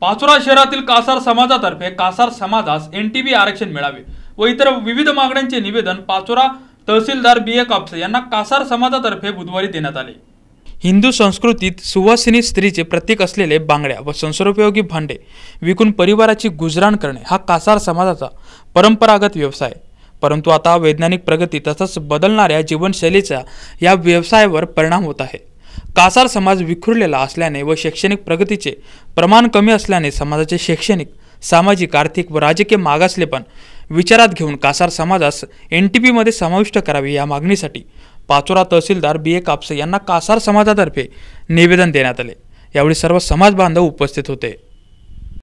पाचोरा शहरातील कासार समाजातर्फे कासार समाजास एन टी बी आरक्षण मिळावे व इतर विविध मागण्यांचे निवेदन पाचोरा तहसीलदार बी ए कापसे यांना कासार समाजातर्फे बुधवारी देण्यात आले हिंदू संस्कृतीत सुवासिनी स्त्रीचे प्रतीक असलेले बांगड्या व संसारोपयोगी भांडे विकून परिवाराची गुजराण करणे हा कासार समाजाचा परंपरागत व्यवसाय परंतु आता वैज्ञानिक प्रगती तसंच बदलणाऱ्या जीवनशैलीचा या व्यवसायावर परिणाम होत आहे कासार समाज विखुरलेला असल्याने व शैक्षणिक प्रगतीचे प्रमाण कमी असल्याने समाजाचे शैक्षणिक सामाजिक आर्थिक व राजकीय मागासलेपण विचारात घेऊन कासार समाजास एन टी पीमध्ये समाविष्ट करावे या मागणीसाठी पाचोरा तहसीलदार बी ए कापसे यांना कासार समाजातर्फे निवेदन देण्यात आले यावेळी सर्व समाज बांधव उपस्थित होते